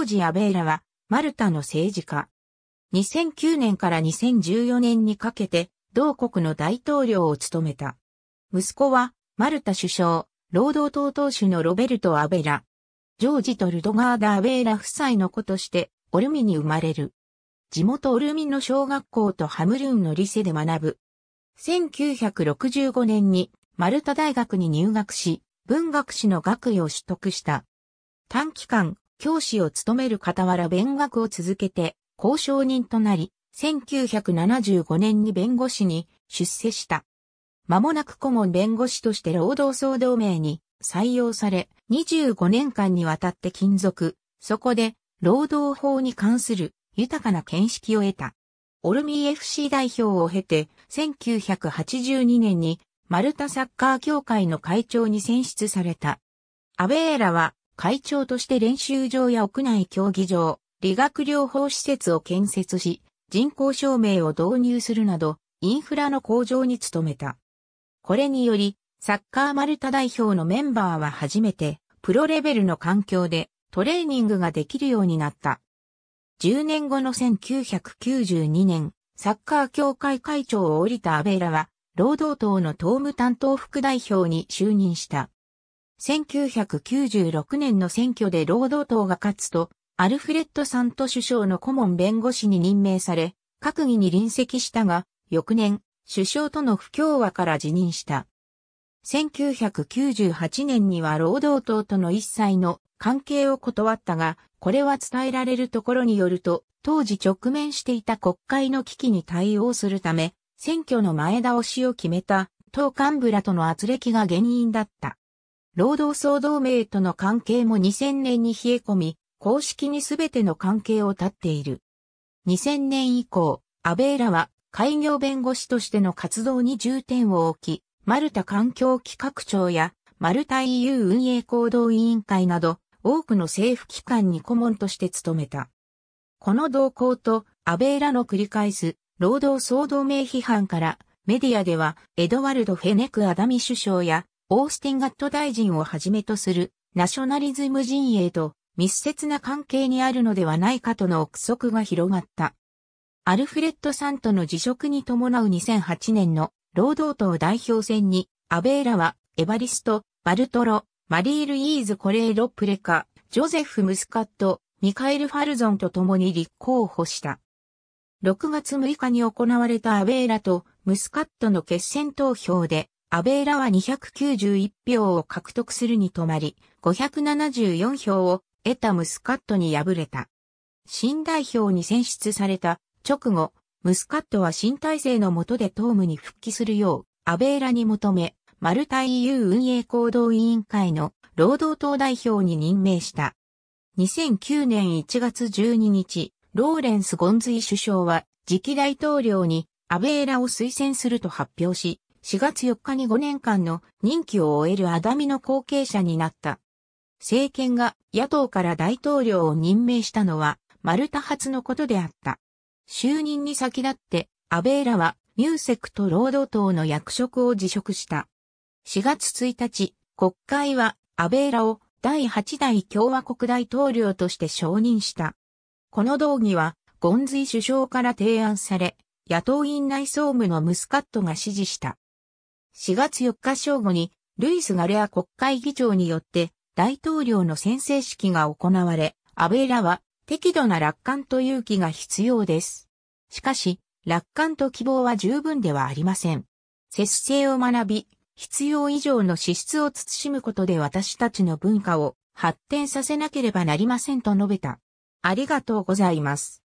コジ・アベイラは、マルタの政治家。2009年から2014年にかけて、同国の大統領を務めた。息子は、マルタ首相、労働党党首のロベルト・アベラ。ジョージ・トルドガーダ・アベイラ夫妻の子として、オルミに生まれる。地元オルミの小学校とハムルーンのリセで学ぶ。1965年に、マルタ大学に入学し、文学史の学位を取得した。短期間、教師を務める傍ら弁学を続けて、交渉人となり、1975年に弁護士に出世した。間もなく顧問弁護士として労働総同盟に採用され、25年間にわたって勤続、そこで労働法に関する豊かな見識を得た。オルミ FC 代表を経て、1982年にマルタサッカー協会の会長に選出された。アベーラは会長として練習場や屋内競技場、理学療法施設を建設し、人工証明を導入するなど、インフラの向上に努めた。これにより、サッカーマルタ代表のメンバーは初めて、プロレベルの環境でトレーニングができるようになった。10年後の1992年、サッカー協会会長を降りた安倍らは、労働党の党務担当副代表に就任した。1996年の選挙で労働党が勝つと、アルフレッド・サント首相の顧問弁護士に任命され、閣議に臨席したが、翌年、首相との不協和から辞任した。1998年には労働党との一切の関係を断ったが、これは伝えられるところによると、当時直面していた国会の危機に対応するため、選挙の前倒しを決めた党幹部らとの圧力が原因だった。労働総同盟との関係も2000年に冷え込み、公式にすべての関係を立っている。2000年以降、アベーラは開業弁護士としての活動に重点を置き、マルタ環境企画庁やマルタ EU 運営行動委員会など多くの政府機関に顧問として務めた。この動向とアベーラの繰り返す労働総同盟批判からメディアではエドワルド・フェネク・アダミ首相やオースティン・ガット大臣をはじめとするナショナリズム陣営と密接な関係にあるのではないかとの憶測が広がった。アルフレッドサントの辞職に伴う2008年の労働党代表選に、アベーラはエバリスト、バルトロ、マリール・イーズ・コレーロ・プレカ、ジョゼフ・ムスカット、ミカエル・ファルゾンと共に立候補した。6月6日に行われたアベーラとムスカットの決選投票で安倍らは291票を獲得するに止まり、574票を得たムスカットに敗れた。新代表に選出された直後、ムスカットは新体制の下で党務に復帰するよう、安倍らに求め、マルタ EU 運営行動委員会の労働党代表に任命した。2009年1月12日、ローレンス・ゴンズイ首相は次期大統領に安倍エラを推薦すると発表し、4月4日に5年間の任期を終えるアダミの後継者になった。政権が野党から大統領を任命したのは、マルタ発のことであった。就任に先立って、アベーラは、ミューセクと労働党の役職を辞職した。4月1日、国会は、アベーラを第8代共和国大統領として承認した。この動議は、ゴンズイ首相から提案され、野党院内総務のムスカットが支持した。4月4日正午に、ルイス・ガレア国会議長によって、大統領の宣誓式が行われ、安倍らは、適度な楽観と勇気が必要です。しかし、楽観と希望は十分ではありません。節制を学び、必要以上の資質を慎むことで私たちの文化を発展させなければなりませんと述べた。ありがとうございます。